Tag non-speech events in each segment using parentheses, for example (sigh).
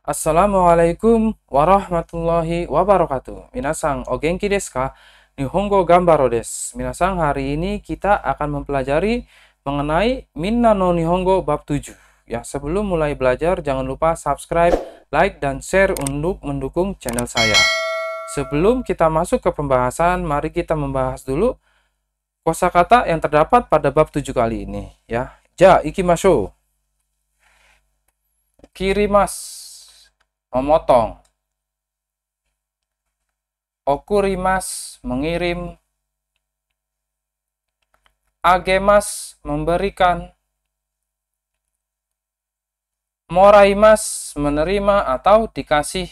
Assalamualaikum warahmatullahi wabarakatuh. Minasang ogenki desu ka? Nihongo gambaro desu. Minasang hari ini kita akan mempelajari mengenai Minna no Nihongo bab 7. Ya, sebelum mulai belajar jangan lupa subscribe, like dan share untuk mendukung channel saya. Sebelum kita masuk ke pembahasan, mari kita membahas dulu kosakata yang terdapat pada bab 7 kali ini ya. Ja ikimasho. Kirimas memotong. Okurimas mengirim. Agemas memberikan. Moraimas menerima atau dikasih.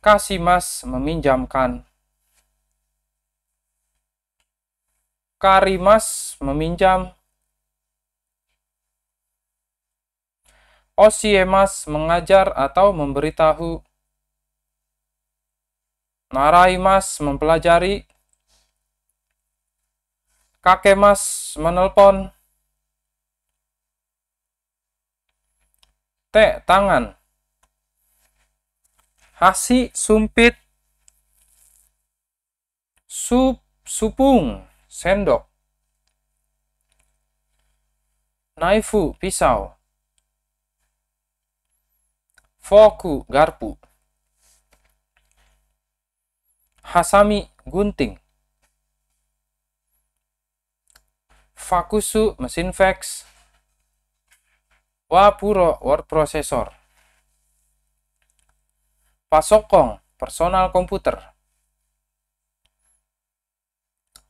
Kasimas meminjamkan. Karimas meminjam. Osiemas mengajar atau memberitahu. Naraimas mempelajari. Kakemas menelpon. T. Tangan. Hasi sumpit. Sup, supung, sendok. Naifu, pisau. Foku, garpu. Hasami, gunting. Fakusu, mesin fax. Wapuro, word processor. Pasokong, personal komputer.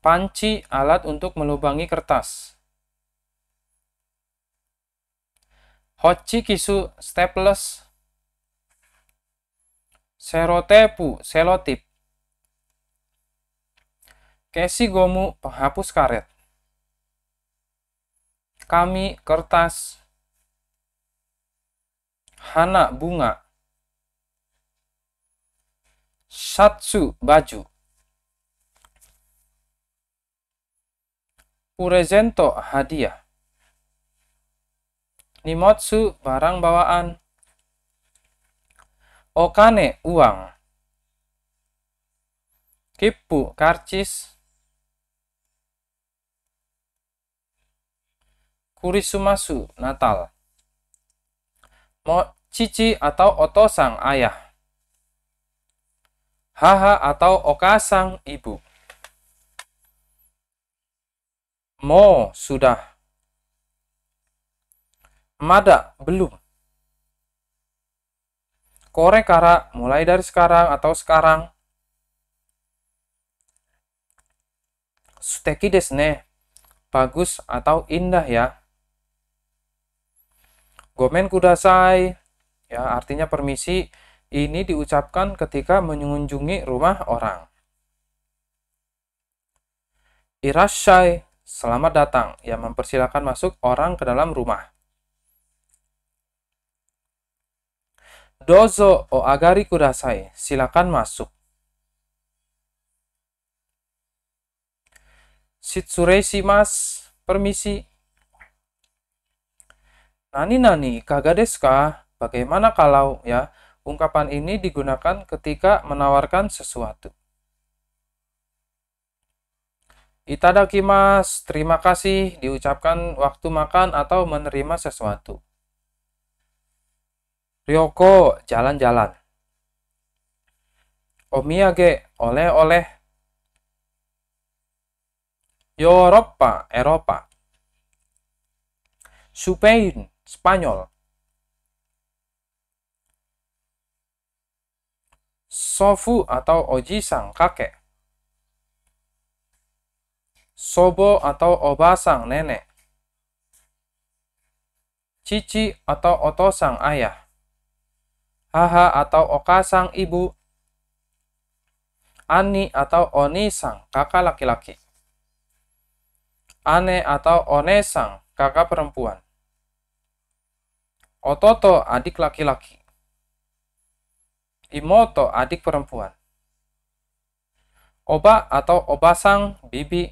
Panci, alat untuk melubangi kertas. Hochi kisu, staples, serotepu, selotip. kesi gomu, penghapus karet. Kami, kertas. Hana, bunga. satsu baju. Urezento, hadiah. Nimotsu, barang bawaan okane uang kipu karcis kurisumasu natal mo cici atau otosang ayah haha atau okasang ibu mo sudah mada belum korek kara mulai dari sekarang atau sekarang. Suteki desu ne. Bagus atau indah ya. Gomen kudasai. Ya, artinya permisi. Ini diucapkan ketika mengunjungi rumah orang. Irashai, selamat datang. Ya, mempersilahkan masuk orang ke dalam rumah. Dozo o agari kudasai. Silakan masuk. Sitsureishi mas. Permisi. Nani nani kagadeska, Bagaimana kalau ya? Ungkapan ini digunakan ketika menawarkan sesuatu. Itadakimasu, terima kasih diucapkan waktu makan atau menerima sesuatu. Ryoko jalan-jalan. Omiyage oleh-oleh. Eropa, Eropa. Spain, Spanyol. Sofu atau oji sang kakek. Sobo atau Obasang nenek. Cici atau Otosang ayah haha atau oka sang ibu, ani atau oni sang kakak laki-laki, ane atau one sang kakak perempuan, ototo adik laki-laki, imoto adik perempuan, oba atau obasang bibi,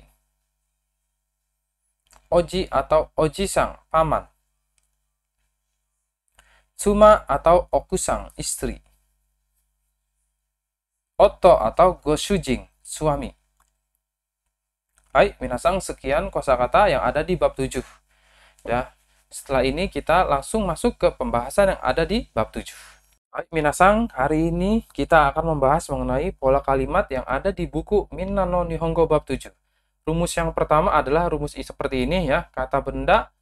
oji atau ojisang paman. Suma atau Okusang, istri. Otto atau Goshujing, suami. Hai, minasang sekian kosakata yang ada di bab 7. Ya, setelah ini kita langsung masuk ke pembahasan yang ada di bab 7. Hai, minasang, hari ini kita akan membahas mengenai pola kalimat yang ada di buku Minna no Nihongo bab 7. Rumus yang pertama adalah rumus I seperti ini ya, kata benda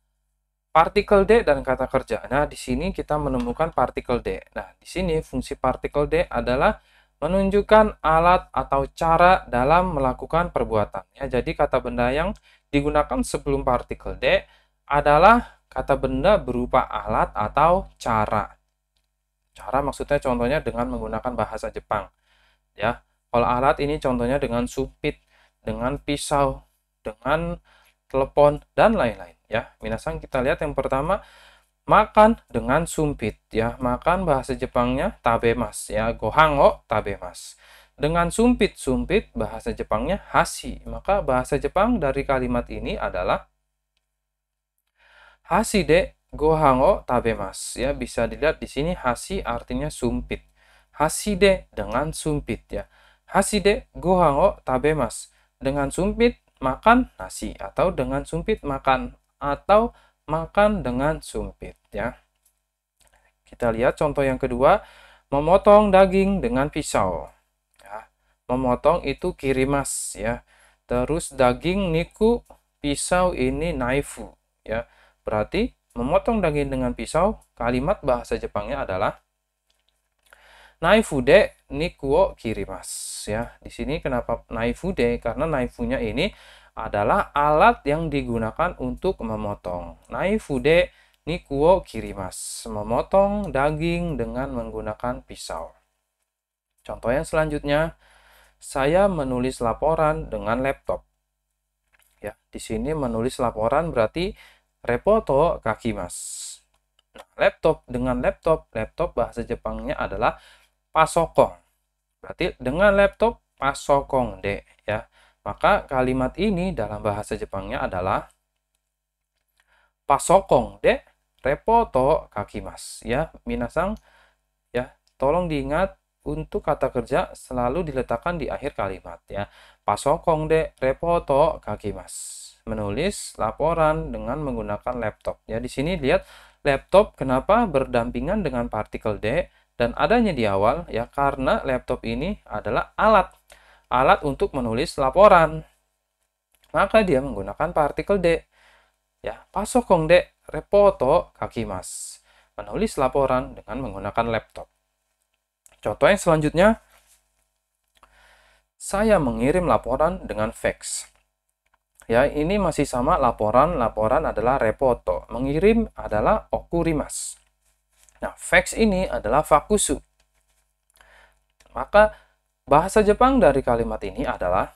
Partikel D dan kata kerja. Nah, di sini kita menemukan partikel D. Nah, di sini fungsi partikel D adalah menunjukkan alat atau cara dalam melakukan perbuatan. Ya, jadi kata benda yang digunakan sebelum partikel D adalah kata benda berupa alat atau cara. Cara maksudnya contohnya dengan menggunakan bahasa Jepang. Ya, kalau alat ini contohnya dengan supit, dengan pisau, dengan telepon dan lain-lain ya minasan kita lihat yang pertama makan dengan sumpit ya makan bahasa Jepangnya tabemas ya gohango tabemas dengan sumpit sumpit bahasa Jepangnya hasi maka bahasa Jepang dari kalimat ini adalah hasi de gohango tabemas ya bisa dilihat di sini hasi artinya sumpit hasi de dengan sumpit ya hasi de gohango tabemas dengan sumpit makan nasi atau dengan sumpit makan atau makan dengan sumpit ya. Kita lihat contoh yang kedua, memotong daging dengan pisau. Ya. Memotong itu kirimas ya. Terus daging niku pisau ini naifu ya. Berarti memotong daging dengan pisau kalimat bahasa Jepangnya adalah naifude nikuo kirimas ya. Di sini kenapa naifu naifude? Karena naifunya ini adalah alat yang digunakan untuk memotong. Naifude nikuo kirimas, memotong daging dengan menggunakan pisau. Contoh yang selanjutnya, saya menulis laporan dengan laptop. Ya, di sini menulis laporan berarti repoto kakimas. Nah, laptop dengan laptop, laptop bahasa Jepangnya adalah pasokong. Berarti dengan laptop pasokong de ya maka kalimat ini dalam bahasa Jepangnya adalah pasokong de repoto kakimas ya minasang ya tolong diingat untuk kata kerja selalu diletakkan di akhir kalimat ya pasokong de repoto kakimas menulis laporan dengan menggunakan laptop ya di sini lihat laptop kenapa berdampingan dengan partikel de dan adanya di awal ya karena laptop ini adalah alat alat untuk menulis laporan. Maka dia menggunakan partikel D. Ya, pasokong D, repoto kaki mas. Menulis laporan dengan menggunakan laptop. Contoh yang selanjutnya, saya mengirim laporan dengan fax. Ya, ini masih sama laporan. Laporan adalah repoto. Mengirim adalah okurimas. Nah, fax ini adalah fakusu. Maka Bahasa Jepang dari kalimat ini adalah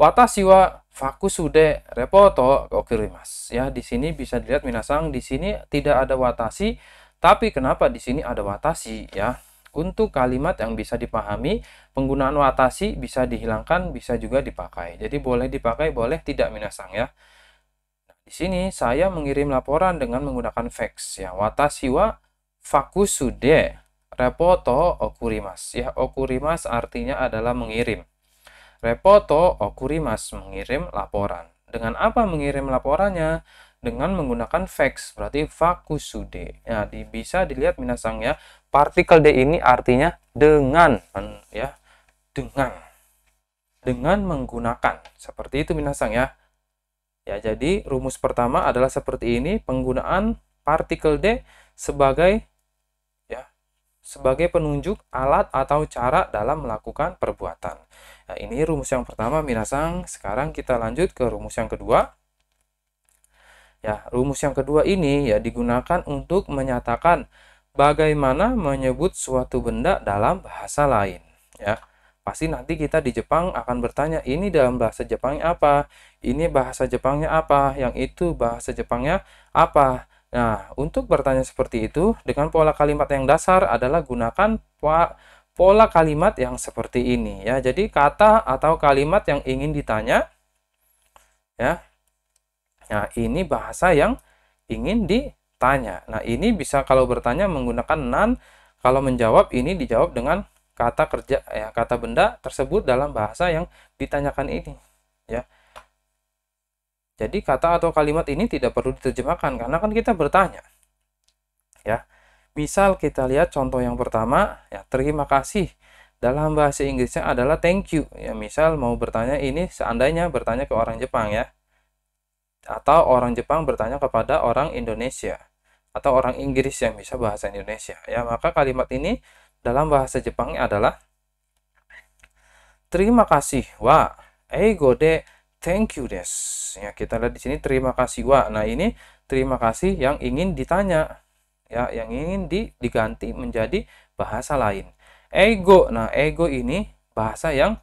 Watashi wa fakusude repoto okirimas. Ya, di sini bisa dilihat minasang di sini tidak ada watashi, tapi kenapa di sini ada watashi ya? Untuk kalimat yang bisa dipahami, penggunaan watashi bisa dihilangkan, bisa juga dipakai. Jadi boleh dipakai, boleh tidak minasang ya. Nah, di sini saya mengirim laporan dengan menggunakan fax ya. Watashi wa fakusude Repoto okurimas. Ya, okurimas artinya adalah mengirim. Repoto okurimas mengirim laporan. Dengan apa mengirim laporannya? Dengan menggunakan fax, berarti fakusude. Ya, di, bisa dilihat minasang ya. partikel d ini artinya dengan ya, dengan dengan menggunakan. Seperti itu minasang ya. Ya, jadi rumus pertama adalah seperti ini, penggunaan partikel D sebagai sebagai penunjuk alat atau cara dalam melakukan perbuatan. Nah, ini rumus yang pertama, Minasang. Sekarang kita lanjut ke rumus yang kedua. Ya, rumus yang kedua ini ya digunakan untuk menyatakan bagaimana menyebut suatu benda dalam bahasa lain. Ya, pasti nanti kita di Jepang akan bertanya, ini dalam bahasa Jepangnya apa? Ini bahasa Jepangnya apa? Yang itu bahasa Jepangnya apa? Nah, untuk bertanya seperti itu, dengan pola kalimat yang dasar adalah gunakan pola kalimat yang seperti ini ya. Jadi kata atau kalimat yang ingin ditanya ya. Nah, ini bahasa yang ingin ditanya. Nah, ini bisa kalau bertanya menggunakan nan, kalau menjawab ini dijawab dengan kata kerja ya, kata benda tersebut dalam bahasa yang ditanyakan ini ya. Jadi kata atau kalimat ini tidak perlu diterjemahkan karena kan kita bertanya. Ya. Misal kita lihat contoh yang pertama, ya terima kasih dalam bahasa Inggrisnya adalah thank you. Ya, misal mau bertanya ini seandainya bertanya ke orang Jepang ya. Atau orang Jepang bertanya kepada orang Indonesia atau orang Inggris yang bisa bahasa Indonesia. Ya, maka kalimat ini dalam bahasa Jepang adalah terima kasih wa eigo de thank you des. Ya, kita lihat di sini terima kasih wa. Nah, ini terima kasih yang ingin ditanya. Ya, yang ingin di, diganti menjadi bahasa lain. Ego. Nah, ego ini bahasa yang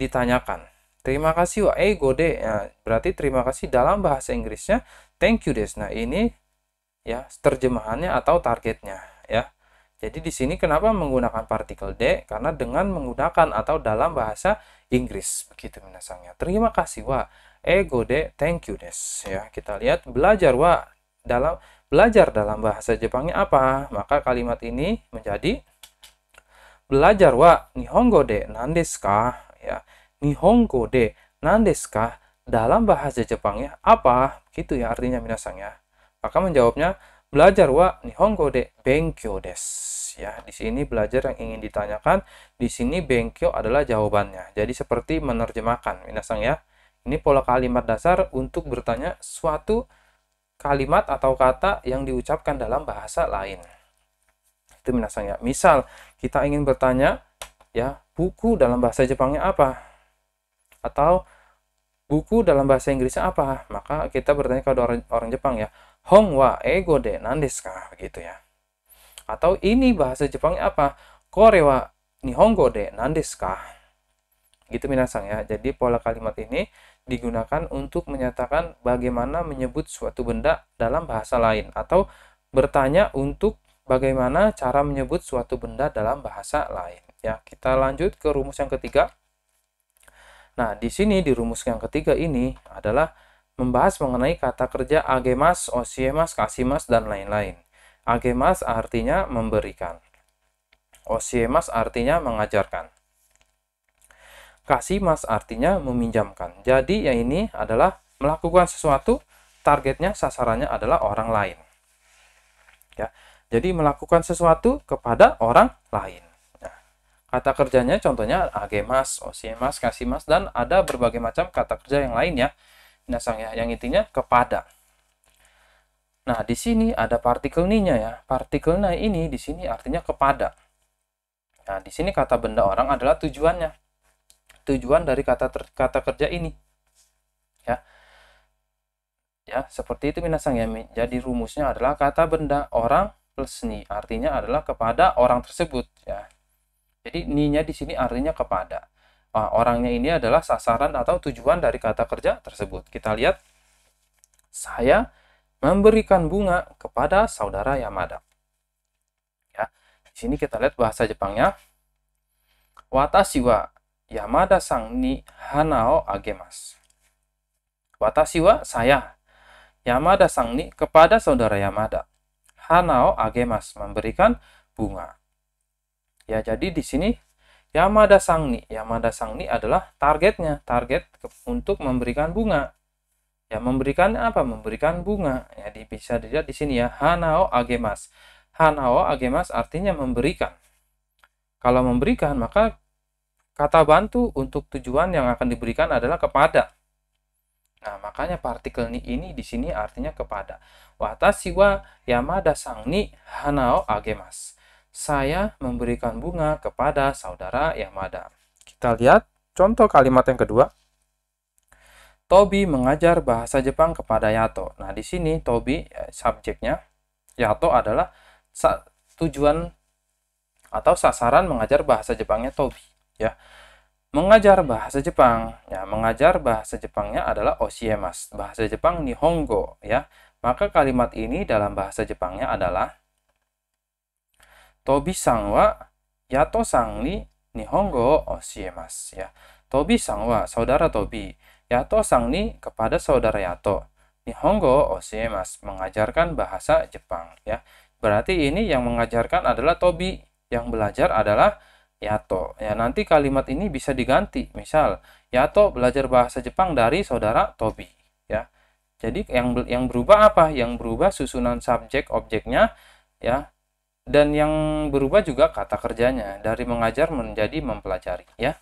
ditanyakan. Terima kasih wa ego de. Ya, berarti terima kasih dalam bahasa Inggrisnya thank you des. Nah, ini ya terjemahannya atau targetnya ya. Jadi di sini kenapa menggunakan partikel D? Karena dengan menggunakan atau dalam bahasa Inggris. Begitu minasangnya. Terima kasih wa. Ego de thank you des. Ya, kita lihat belajar wa dalam belajar dalam bahasa Jepangnya apa? Maka kalimat ini menjadi belajar wa nihongo de nandeska ka? Ya, nihongo de nandeska ka? Dalam bahasa Jepangnya apa? Gitu ya artinya minasangnya. Maka menjawabnya belajar wa nihongo de bengkyo des ya di sini belajar yang ingin ditanyakan di sini bengkyo adalah jawabannya jadi seperti menerjemahkan minasang ya ini pola kalimat dasar untuk bertanya suatu kalimat atau kata yang diucapkan dalam bahasa lain itu minasang ya misal kita ingin bertanya ya buku dalam bahasa Jepangnya apa atau buku dalam bahasa Inggrisnya apa maka kita bertanya kepada orang, orang Jepang ya Hong wa ego de nandeska gitu ya. Atau ini bahasa Jepangnya apa? Kore wa nihongo de nandeska. Gitu minasang ya. Jadi pola kalimat ini digunakan untuk menyatakan bagaimana menyebut suatu benda dalam bahasa lain atau bertanya untuk bagaimana cara menyebut suatu benda dalam bahasa lain. Ya, kita lanjut ke rumus yang ketiga. Nah, di sini di rumus yang ketiga ini adalah membahas mengenai kata kerja agemas, osiemas, kasimas, dan lain-lain. Agemas artinya memberikan. Osiemas artinya mengajarkan. Kasimas artinya meminjamkan. Jadi yang ini adalah melakukan sesuatu, targetnya, sasarannya adalah orang lain. Ya, jadi melakukan sesuatu kepada orang lain. Nah, kata kerjanya contohnya agemas, osiemas, kasimas, dan ada berbagai macam kata kerja yang lain ya sang ya, yang intinya kepada. Nah, di sini ada partikel ninya ya. Partikel nah ini di sini artinya kepada. Nah, di sini kata benda orang adalah tujuannya. Tujuan dari kata ter, kata kerja ini. Ya. Ya, seperti itu minasang ya. Jadi rumusnya adalah kata benda orang plus ni. Artinya adalah kepada orang tersebut ya. Jadi ninya di sini artinya kepada uh, orangnya ini adalah sasaran atau tujuan dari kata kerja tersebut. Kita lihat, saya memberikan bunga kepada saudara Yamada. Ya, di sini kita lihat bahasa Jepangnya. Watashi wa Yamada sang ni hanao agemas. Watashi wa saya. Yamada sang ni kepada saudara Yamada. hanao agemas memberikan bunga. Ya, jadi di sini Yamada Sangni. Yamada Sangni adalah targetnya, target untuk memberikan bunga. Ya, memberikan apa? Memberikan bunga. Ya, bisa dilihat di sini ya, Hanao Agemas. Hanao Agemas artinya memberikan. Kalau memberikan, maka kata bantu untuk tujuan yang akan diberikan adalah kepada. Nah, makanya partikel ni ini di sini artinya kepada. Watashi wa Yamada Sangni Hanao Agemas saya memberikan bunga kepada saudara yang Yamada. Kita lihat contoh kalimat yang kedua. Tobi mengajar bahasa Jepang kepada Yato. Nah, di sini Tobi ya, subjeknya Yato adalah tujuan atau sasaran mengajar bahasa Jepangnya Tobi, ya. Mengajar bahasa Jepang. Ya, mengajar bahasa Jepangnya adalah osiemas, bahasa Jepang Nihongo, ya. Maka kalimat ini dalam bahasa Jepangnya adalah Tobi Sangwa yato sang ni nihongo osiemas ya. Tobi Sangwa saudara Tobi, yato sang kepada saudara yato. Nihongo osiemas mengajarkan bahasa Jepang ya. Berarti ini yang mengajarkan adalah Tobi, yang belajar adalah Yato. Ya, nanti kalimat ini bisa diganti. Misal, Yato belajar bahasa Jepang dari saudara Tobi, ya. Jadi yang yang berubah apa? Yang berubah susunan subjek objeknya ya dan yang berubah juga kata kerjanya dari mengajar menjadi mempelajari ya.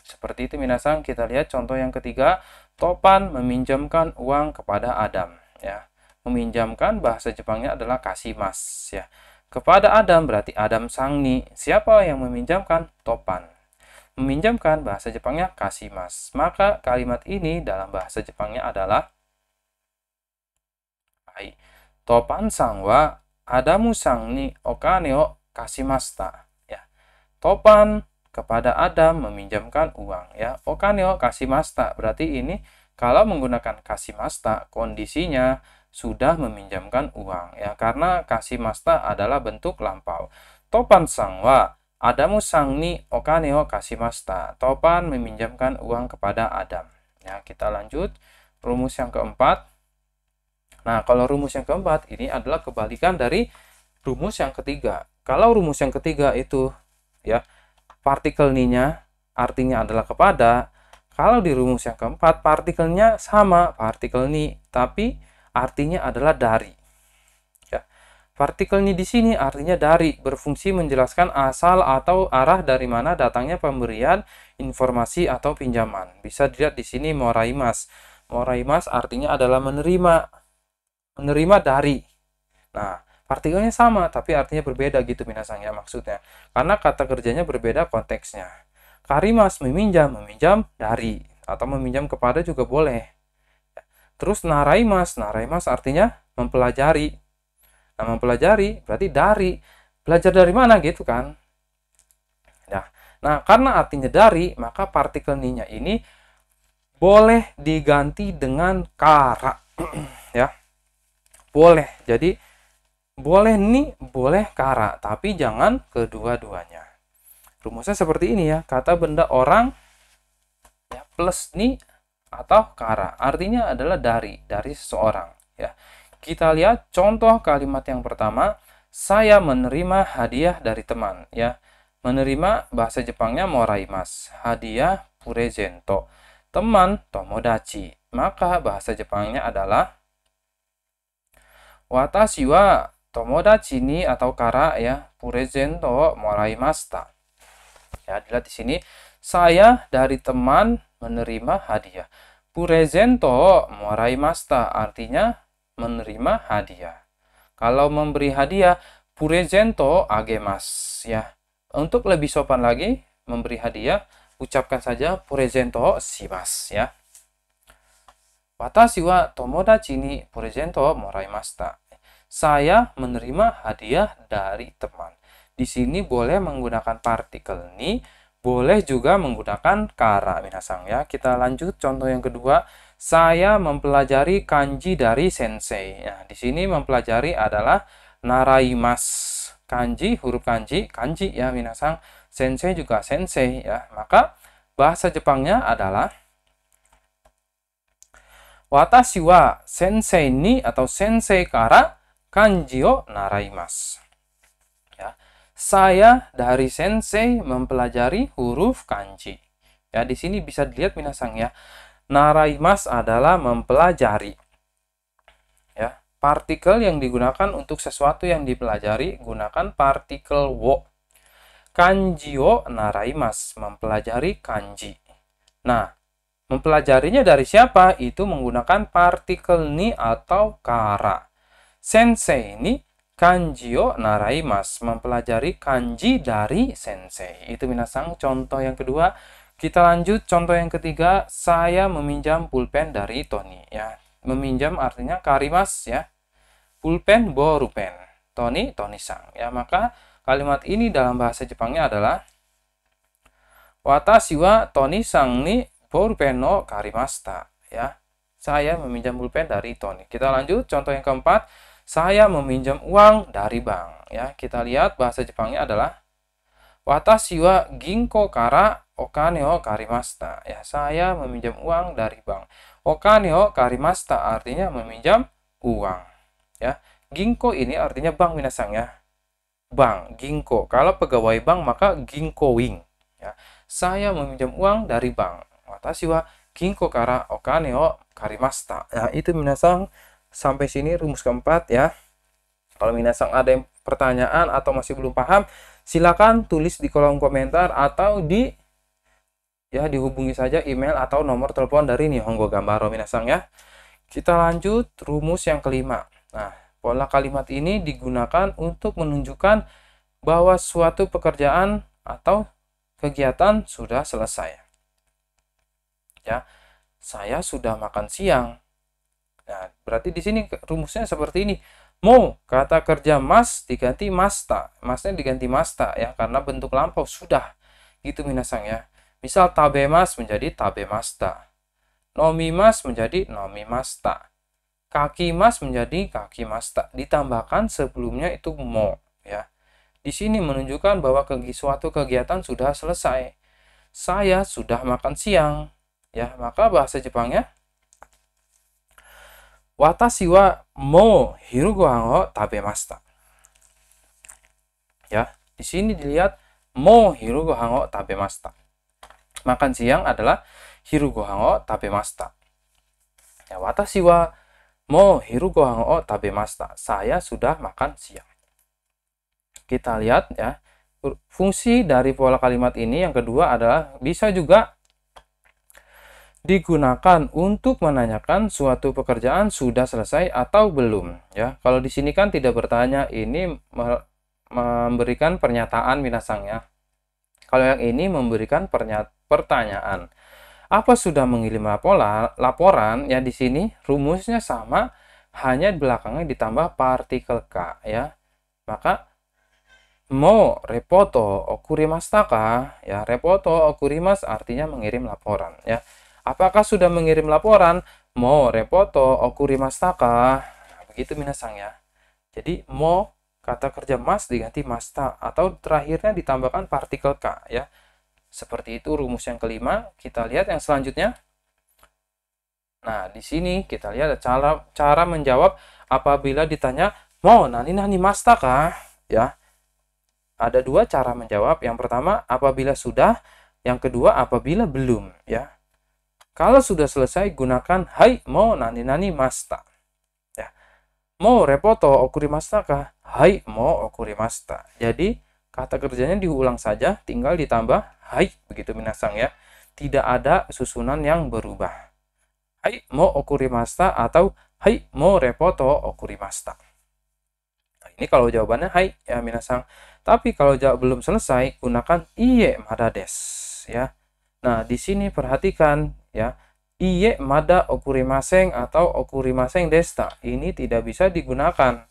Seperti itu minasang kita lihat contoh yang ketiga Topan meminjamkan uang kepada Adam ya. Meminjamkan bahasa Jepangnya adalah kasih mas ya. Kepada Adam berarti Adam Sangni. Siapa yang meminjamkan? Topan. Meminjamkan bahasa Jepangnya kasih mas. Maka kalimat ini dalam bahasa Jepangnya adalah Topan sangwa. Adamu sang ni okane o kasimasta ya. Topan kepada Adam meminjamkan uang ya. Okane o kasimasta berarti ini kalau menggunakan kasimasta kondisinya sudah meminjamkan uang ya karena kasimasta adalah bentuk lampau. Topan sang wa Adamu sang ni okane o kasimasta. Topan meminjamkan uang kepada Adam. Ya, kita lanjut rumus yang keempat Nah, kalau rumus yang keempat ini adalah kebalikan dari rumus yang ketiga. Kalau rumus yang ketiga itu ya partikel ninya artinya adalah kepada. Kalau di rumus yang keempat partikelnya sama partikel ni tapi artinya adalah dari. Ya. Partikel ni di sini artinya dari berfungsi menjelaskan asal atau arah dari mana datangnya pemberian informasi atau pinjaman. Bisa dilihat di sini moraimas. Moraimas artinya adalah menerima menerima dari. Nah, partikelnya sama tapi artinya berbeda gitu minasang ya maksudnya. Karena kata kerjanya berbeda konteksnya. Karimas meminjam, meminjam dari atau meminjam kepada juga boleh. Terus naraimas, naraimas artinya mempelajari. Nah, mempelajari berarti dari. Belajar dari mana gitu kan? Nah, nah karena artinya dari, maka partikel ini boleh diganti dengan kara. (clears throat) ya boleh jadi boleh nih boleh kara tapi jangan kedua-duanya rumusnya seperti ini ya kata benda orang ya, plus ni atau kara artinya adalah dari dari seseorang ya kita lihat contoh kalimat yang pertama saya menerima hadiah dari teman ya menerima bahasa Jepangnya moraimas hadiah purezento teman tomodachi maka bahasa Jepangnya adalah Watashi wa tomodachi ni atau kara ya purezento mulai masta. Ya, dilihat di sini saya dari teman menerima hadiah. Purezento mulai masta artinya menerima hadiah. Kalau memberi hadiah, purezento agemas ya. Untuk lebih sopan lagi, memberi hadiah, ucapkan saja purezento shimasu ya. Watashi wa tomodachi ni presento moraimashita. Saya menerima hadiah dari teman. Di sini boleh menggunakan partikel ni, boleh juga menggunakan kara minasang ya. Kita lanjut contoh yang kedua. Saya mempelajari kanji dari sensei. Nah, di sini mempelajari adalah naraimas kanji, huruf kanji, kanji ya minasang, sensei juga sensei ya. Maka bahasa Jepangnya adalah Watashi wa sensei ni atau sensei kara kanji o naraimas. Ya. Saya dari sensei mempelajari huruf kanji. Ya, di sini bisa dilihat minasang ya. Naraimas adalah mempelajari. Ya, partikel yang digunakan untuk sesuatu yang dipelajari gunakan partikel wo. Kanji wo naraimas mempelajari kanji. Nah, Mempelajarinya dari siapa? Itu menggunakan partikel ni atau kara. Sensei ni kanjio narai mas. Mempelajari kanji dari sensei. Itu minasang contoh yang kedua. Kita lanjut contoh yang ketiga. Saya meminjam pulpen dari Tony. Ya, meminjam artinya karimas ya. Pulpen boru pen. Tony, Tony sang. Ya, maka Kalimat ini dalam bahasa Jepangnya adalah Watashi wa Tony sang ni Pulpen no karimasta ya. Saya meminjam pulpen dari Tony. Kita lanjut contoh yang keempat. Saya meminjam uang dari bank ya. Kita lihat bahasa Jepangnya adalah Watashi wa ginko kara okane o karimasta. Ya, saya meminjam uang dari bank. Okane o karimasta artinya meminjam uang ya. Ginko ini artinya bank minasang ya. Bank, ginko. Kalau pegawai bank maka ginkoing ya. Saya meminjam uang dari bank Watashi wa kinko kara okane o karimasta. Nah, ya, itu minasang sampai sini rumus keempat ya. Kalau minasang ada yang pertanyaan atau masih belum paham, silakan tulis di kolom komentar atau di ya dihubungi saja email atau nomor telepon dari Nihongo Gambaro minasang ya. Kita lanjut rumus yang kelima. Nah, pola kalimat ini digunakan untuk menunjukkan bahwa suatu pekerjaan atau kegiatan sudah selesai ya saya sudah makan siang nah berarti di sini rumusnya seperti ini Mo kata kerja mas diganti masta masnya diganti masta ya karena bentuk lampau sudah gitu minasang ya misal tabe mas menjadi tabe masta, nomi mas menjadi nomi masta, kaki mas menjadi kaki masta ditambahkan sebelumnya itu mo ya di sini menunjukkan bahwa suatu kegiatan sudah selesai saya sudah makan siang ya maka bahasa Jepangnya watashi wa mo gohan wo tabemashita ya di sini dilihat mo hiru gohan wo tabemashita makan siang adalah gohan wo tabemashita ya watashi wa mo hiru gohan wo tabemashita saya sudah makan siang kita lihat ya fungsi dari pola kalimat ini yang kedua adalah bisa juga digunakan untuk menanyakan suatu pekerjaan sudah selesai atau belum ya kalau di sini kan tidak bertanya ini memberikan pernyataan minasangnya kalau yang ini memberikan pertanyaan apa sudah mengirim laporan laporan ya di sini rumusnya sama hanya belakangnya ditambah partikel k ya maka mo repoto okurimas taka ya repoto okurimas artinya mengirim laporan ya Apakah sudah mengirim laporan? Mo repoto okurimastaka. Begitu minasang ya. Jadi mo kata kerja mas diganti masta atau terakhirnya ditambahkan partikel k ya. Seperti itu rumus yang kelima. Kita lihat yang selanjutnya. Nah, di sini kita lihat cara cara menjawab apabila ditanya mau nani nani masta kah? Ya. Ada dua cara menjawab. Yang pertama apabila sudah, yang kedua apabila belum, ya. Kalau sudah selesai, gunakan hai mo nani nani masta. Ya. Mo repoto okurimasta kah? Hai mo okurimasta. Jadi, kata kerjanya diulang saja, tinggal ditambah hai, begitu minasang ya. Tidak ada susunan yang berubah. Hai mo okurimasta atau hai mo repoto okurimasta. Nah, ini kalau jawabannya hai ya minasang. Tapi kalau jawab belum selesai, gunakan iye madades ya. Nah, di sini perhatikan ya iye mada okurimaseng atau okurimaseng desta ini tidak bisa digunakan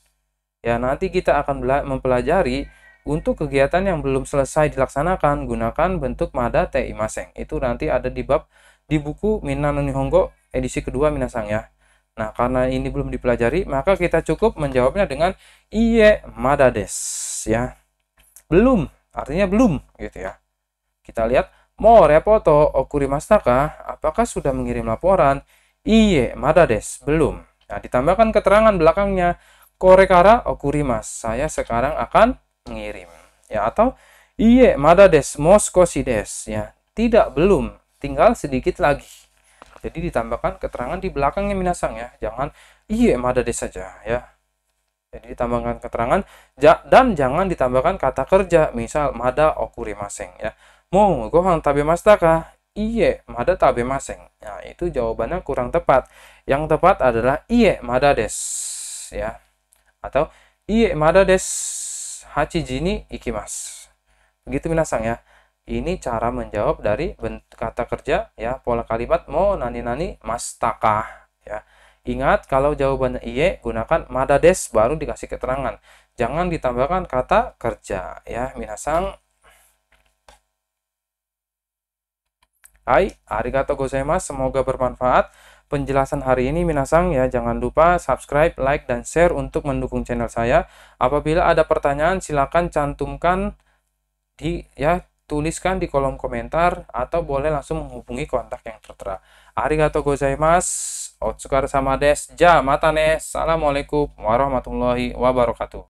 ya nanti kita akan mempelajari untuk kegiatan yang belum selesai dilaksanakan gunakan bentuk mada tei maseng itu nanti ada di bab di buku Minano Nihongo edisi kedua Minasang ya nah karena ini belum dipelajari maka kita cukup menjawabnya dengan iye mada des ya belum artinya belum gitu ya kita lihat Mo repoto ya, okuri masaka, Apakah sudah mengirim laporan? Iye, madades belum. Nah, ditambahkan keterangan belakangnya, korekara okurimas. saya sekarang akan mengirim. Ya, atau iye, madades des, ya. Tidak, belum, tinggal sedikit lagi. Jadi ditambahkan keterangan di belakangnya minasang ya, jangan iye, madades saja ya. Jadi ditambahkan keterangan dan jangan ditambahkan kata kerja, misal mada okurimaseng ya. Iye, mada tabe maseng. Nah, itu jawabannya kurang tepat. Yang tepat adalah iye mada des. Ya. Atau iye mada des hachi jini ikimas. Begitu minasang ya. Ini cara menjawab dari kata kerja ya, pola kalimat mo nani nani mas ya. Ingat kalau jawabannya iye gunakan mada des baru dikasih keterangan. Jangan ditambahkan kata kerja ya minasang Hai, arigato gozaimasu, semoga bermanfaat penjelasan hari ini Minasang ya. Jangan lupa subscribe, like, dan share untuk mendukung channel saya. Apabila ada pertanyaan silakan cantumkan di ya tuliskan di kolom komentar atau boleh langsung menghubungi kontak yang tertera. Arigato gozaimasu. Otsukar sama des. Ja, mata ne. Assalamualaikum warahmatullahi wabarakatuh.